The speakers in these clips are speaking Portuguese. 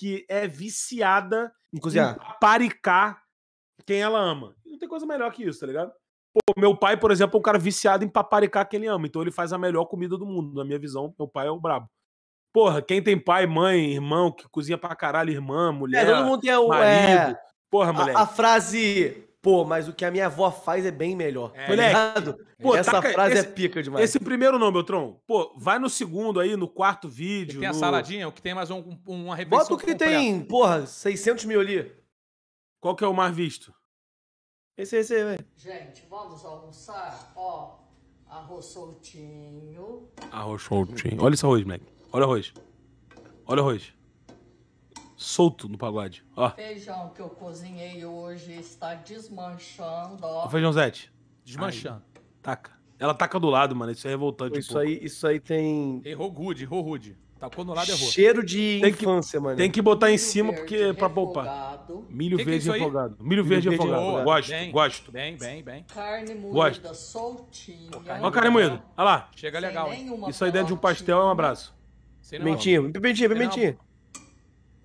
que é viciada em cozinhar, em paricar quem ela ama. Não tem coisa melhor que isso, tá ligado? Pô, meu pai, por exemplo, é um cara viciado em paparicar quem ele ama. Então ele faz a melhor comida do mundo. Na minha visão, meu pai é o brabo. Porra, quem tem pai, mãe, irmão, que cozinha pra caralho, irmã, mulher. É, todo mundo tem o. É. Marido. É, porra, mulher. A, a frase pô, mas o que a minha avó faz é bem melhor. É, Moleque, tá é pô, essa taca, frase é esse, é pica demais. Esse primeiro não, Beltrão. Pô, vai no segundo aí, no quarto vídeo. Que tem no... a saladinha, o que tem é mais um, um, uma refeição. Bota o que tem, porra, 600 mil ali. Qual que é o mais visto? Esse, esse aí, velho. Gente, vamos almoçar? Ó, arroz soltinho. Arroz soltinho. Olha esse arroz, moleque. Olha o arroz. Olha o arroz solto no pagode. Ó. Feijão que eu cozinhei hoje está desmanchando, ó. O feijãozete. Desmanchando. Aí. Taca. Ela taca do lado, mano. Isso é revoltante. Isso, um aí, isso aí tem. Errou rude, errou rude. Tacou no lado, errou. Cheiro de tem que, infância, mano. Tem que botar milho em cima porque é para poupar. Milho que verde que é refogado. Milho, milho verde refogado. Boa. Gosto, bem, gosto. Bem, bem, bem. Carne moída gosto. soltinha. Olha carne moída. Olha lá. Chega legal. Isso aí dentro de um pastel é um abraço. Pimentinho, pimentinho, pimentinho.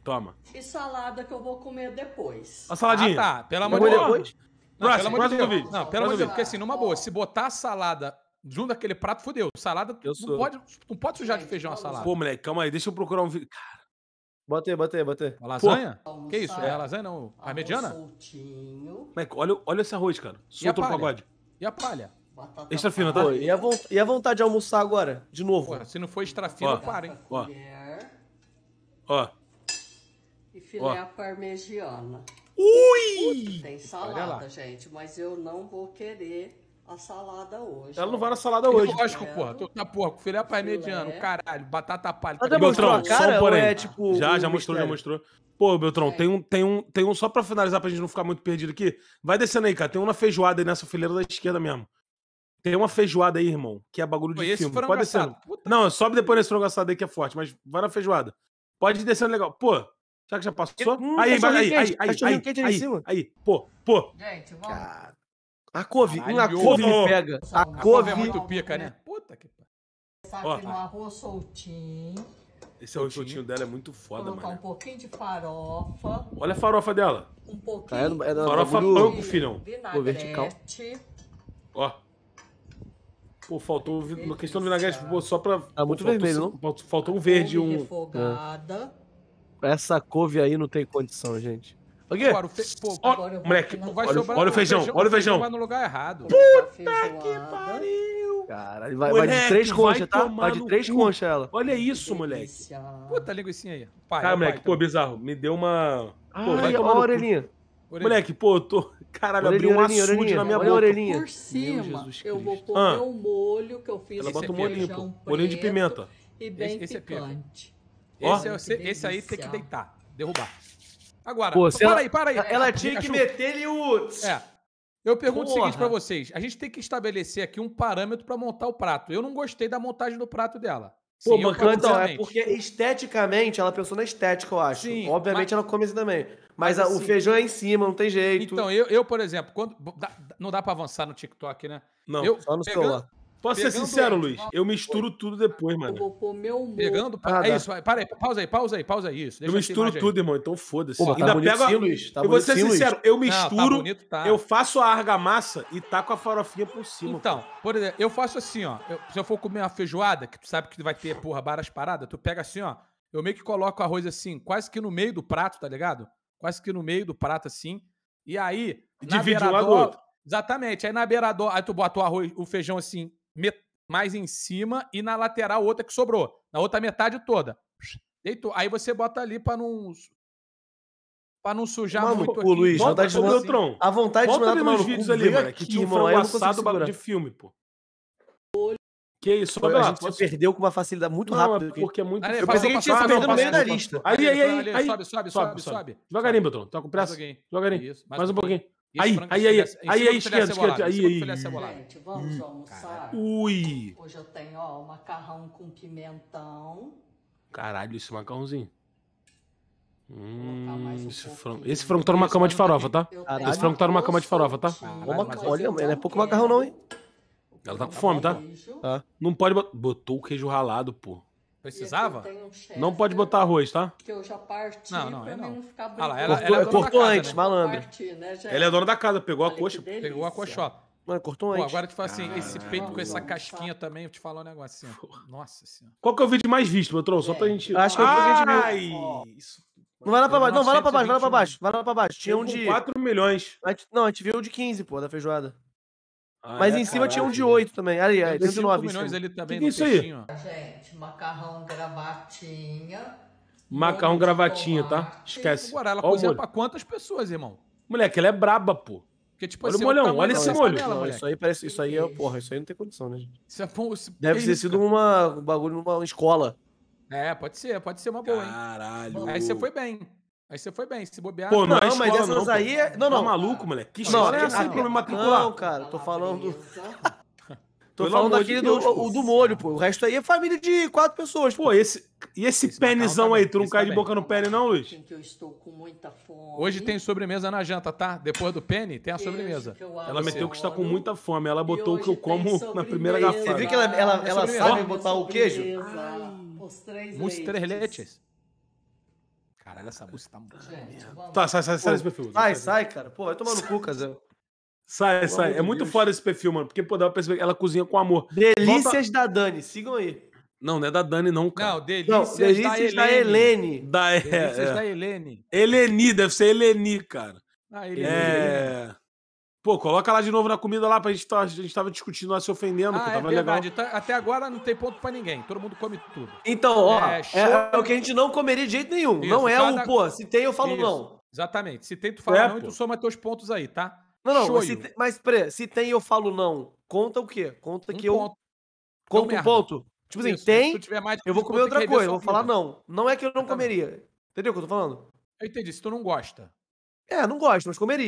Toma. E salada que eu vou comer depois. A saladinha. Ah, tá. Pelo amor de Deus. Não, Próximo, pelo amor de Deus. Vídeo. Não, pelo amor de Deus. Porque assim, numa boa, se botar a salada junto daquele prato, fodeu. Salada, eu sou. Não, pode, não pode sujar de feijão a salada. Pô, moleque, calma aí. Deixa eu procurar um vídeo. Cara. Bota aí, bota aí, bota aí. lasanha? Que isso? É a lasanha, não? A mediana? Soltinho. Moleque, olha, olha esse arroz, cara. Solto no pagode. E a palha? Batata extra fina, tá? Pô, e, a e a vontade de almoçar agora? De novo. Pô, se não for extra fina, para, hein? Ó. Ó. E filé à parmegiana. Ui! Tem salada, gente, mas eu não vou querer a salada hoje. Ela não vai na salada hoje. Lógico, porra. Tô, tá, porra, com filé parmegiana, caralho, batata palha. Tá Beltrão, é só um porém. É, tipo, já, já mostrou, já mostrou. Pô, Beltrão, é. tem, um, tem, um, tem um só pra finalizar, pra gente não ficar muito perdido aqui. Vai descendo aí, cara. Tem uma feijoada aí nessa fileira da esquerda mesmo. Tem uma feijoada aí, irmão, que é bagulho de filme. Pode descendo. Não, sobe depois nesse frango assado aí que é forte, mas vai na feijoada. Pode ir descendo legal. Pô, Será que já passou? Hum, aí, mas, aí, aí, aí, aí, aí, aí, aí, pô, pô. Gente, vamos. a couve, Caralho. couve me pega. A, a couve é muito pica, né? Puta que pariu. Passar aqui no arroz soltinho. Esse arroz é soltinho dela é muito foda, Colocar mano. um pouquinho de farofa. Olha a farofa dela. Um pouquinho. Ah, é, é farofa banco, filhão. Pô, vertical. Ó. Pô, faltou uma questão do vinagrete só pra... Tá muito vermelho, não? Faltou um verde um... refogada. Ah. Essa couve aí não tem condição, gente. Okay. Agora, o fe... Pô, agora olha, olha o feijão, feijão, olha o feijão. Vai no lugar errado. Puta que pariu! Caralho, vai, moleque, vai de três conchas, tá? Vai de três conchas ela. Olha isso, moleque. Puta linguicinha aí. Pai, Cara, é moleque, pai, pô, também. bizarro. Me deu uma. ah pô, Ai, olha a orelhinha. Moleque, pô, eu tô. Caralho, abriu um açude orelhinha, na minha olha boca. orelhinha. Por cima, eu vou pôr ah. o molho que eu fiz Ela bota um molinho pô. de pimenta. E bem é picante. Esse, oh, é, esse aí tem que deitar, derrubar. Agora, Pô, para ela, aí, para aí. Ela tinha que meter-lhe o. É. Eu pergunto Porra. o seguinte para vocês: a gente tem que estabelecer aqui um parâmetro para montar o prato. Eu não gostei da montagem do prato dela. Pô, Sim, mas então, é porque esteticamente, ela pensou na estética, eu acho. Sim, Obviamente mas... ela come isso também. Mas, mas o assim feijão é em cima, não tem jeito. Então, eu, eu por exemplo, quando. Dá, não dá para avançar no TikTok, né? Não, eu, só no pegando, celular. Posso Pegando ser sincero, Luiz? Eu misturo tudo depois, mano. Vou pôr meu humor. Pegando. Ah, é dá. isso, para aí, pausa aí, pausa aí, pausa aí. Isso, eu misturo tudo, aí. irmão, então foda-se. Tá Ainda pega. Luiz. Tá eu vou ser sim, sincero, Luiz. eu misturo, Não, tá bonito, tá. eu faço a argamassa e taco a farofinha por cima. Então, por exemplo, eu faço assim, ó. Eu, se eu for comer uma feijoada, que tu sabe que vai ter, porra, várias paradas, tu pega assim, ó. Eu meio que coloco o arroz assim, quase que no meio do prato, tá ligado? Quase que no meio do prato assim. E aí. Divide um lado do outro. Exatamente. Aí na beira Aí tu bota o arroz, o feijão assim, mais em cima e na lateral outra que sobrou, na outra metade toda. Deitou. Aí você bota ali pra não Pra não sujar Maluco, muito aqui. Luiz, volta, vontade de mandar, assim, a vontade volta de mandar nos vídeos ali, mano, que tinha um frango assado de filme, pô. Que isso, Foi, a gente posso... perdeu com uma facilidade muito não, rápida. É porque é muito... Ali, ah, é, eu pensei que a gente ia se perder no meio da lista. Aí, aí, aí. Sobe, sobe, sobe, sobe. Devagarinho, Beltrão. Tá com pressa? Devagarinho. Mais um pouquinho. Aí, aí, aí, aí, aí, esquerda, esquerda, aí, aí. Gente, vamos hum, almoçar? Ui. Hoje eu tenho, ó, macarrão com pimentão. Caralho, esse macarrãozinho. Hum, esse, frango, tá tá? esse frango tá numa cama de farofa, tá? Esse frango tá numa cama de farofa, tá? Olha, não é pouco macarrão não, hein? Ela tá com tá fome, tá? Não pode botar... Botou o queijo ralado, pô. Precisava? Um não pode botar arroz, tá? Porque eu já parti não, não, pra é não. não ficar brincando. Ah, ela, cortou, ela é cortou casa, antes, né? malandro. Parti, né? já... Ela é dona da casa, pegou a coxa. Pegou a coxota. Mano, cortou antes. Pô, agora te fala assim, ah, esse peito com essa casquinha também, eu te falar um negócio assim. Nossa senhora. Qual que é o vídeo mais visto, Patrão? Só pra é. gente. Acho que é o vídeo mais Não vai lá pra baixo, não, vai lá pra baixo, vai lá pra baixo, vai lá pra baixo. Tinha um de. 4 milhões. não, a gente viu o de 15, pô, da feijoada. Ah, Mas é, em cima caralho. tinha um de 8 também. Ali, é, tem um milhões ele também que no é isso aí? Gente, macarrão gravatinha. Macarrão gravatinha, tá? Esquece. Agora, ela cozinha pra quantas pessoas, irmão? Moleque, ela é braba, pô. Porque, tipo, olha assim, o molhão, olha esse molho. Panela, não, isso aí parece, isso aí é, porra, isso aí não tem condição, né, gente? Isso é bom, isso Deve é ter sido uma, um bagulho numa escola. É, pode ser, pode ser uma boa, Caralho. hein? Caralho. Aí você foi bem. Aí você foi bem, se bobear. Pô, não, é não é mas essas não, aí. É... Não, tá não. Tá maluco, moleque. Que história não, é assim aí pra me matricular? Não, cara, tô falando. tô falando aqui de do, do molho, pô. O resto aí é família de quatro pessoas. Pô, pô esse. E esse, esse penezão aí, tu não cai tá de boca no pene, não, Luiz? Hoje tem sobremesa na janta, tá? Depois do pene, tem a sobremesa. Ela meteu que está com muita fome. Ela botou o que eu como na primeira garrafa. Você viu que ela, ela, é ela sabe botar o queijo? Os três leites. Caralho, essa música tá muito. Tá, sai, sai, sai desse perfil. Sai, sai, cara. Pô, vai tomar no cu, Casal. Sai, sai. É muito foda esse perfil, mano. Porque, pô, dá pra perceber que ela cozinha com amor. Delícias da Dani, sigam aí. Não, não é da Dani, não, cara. Não, Delícias, não, delícias da, da Helene. Da, Heleni é, delícias é. da Helene. Heleni, deve ser Heleni, cara. Ah, Heleni. É. Pô, coloca lá de novo na comida lá, pra gente tá, a gente tava discutindo lá se ofendendo, ah, é legal. Tá, até agora não tem ponto pra ninguém, todo mundo come tudo. Então, ó, é, é, é o que a gente não comeria de jeito nenhum. Isso, não é cada... o, pô, se tem eu falo Isso, não. Exatamente, se tem tu fala é, não e tu soma teus pontos aí, tá? Não, não, mas se, tem, mas se tem eu falo não, conta o quê? Conta um que ponto. eu... Conta um ponto. Tipo assim, Isso, tem, eu vou comer outra coisa, eu vou falar não. Não é que eu não exatamente. comeria. Entendeu o que eu tô falando? Eu entendi, se tu não gosta. É, não gosto, mas comeria.